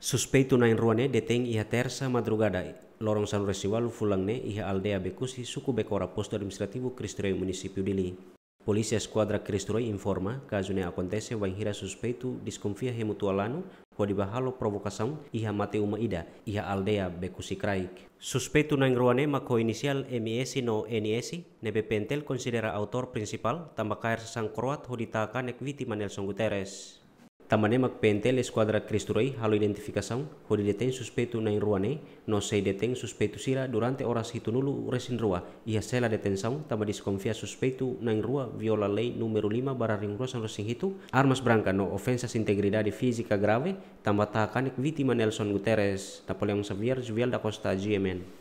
Suspeitu na ruane deteng iha tersa madrugada lorong San Resiwalu fulangne iha aldea Bekusi suku Bekora posto administrativo Cristroi municipio Dili. Polisi Polícia Esquadra Kristroi informa caso akontese acontece Wanhira suspeito desconfia remutualano ko bahalo provocação iha uma ida iha aldea Bekusi krai. Suspeitu na ruane mako inisial MS no NS nebe pentel konsidera autor principal tambah kair sang Croat taka nek viti Nelson Guterres. Tamanema makpentel esquadra cristurei, halo identificação, onde detém suspeito na Ruane, não sei detém suspeito sira durante horas hitunulu resin rua, e a cela detenção tama desconfia suspeito na rua viola lei número 5 barra rua resin Hitu, armas branca no ofensas integridade física grave, tamba tahakan vítima Nelson Guterres, Napoleão Xavier, Juvial da Costa, GMN.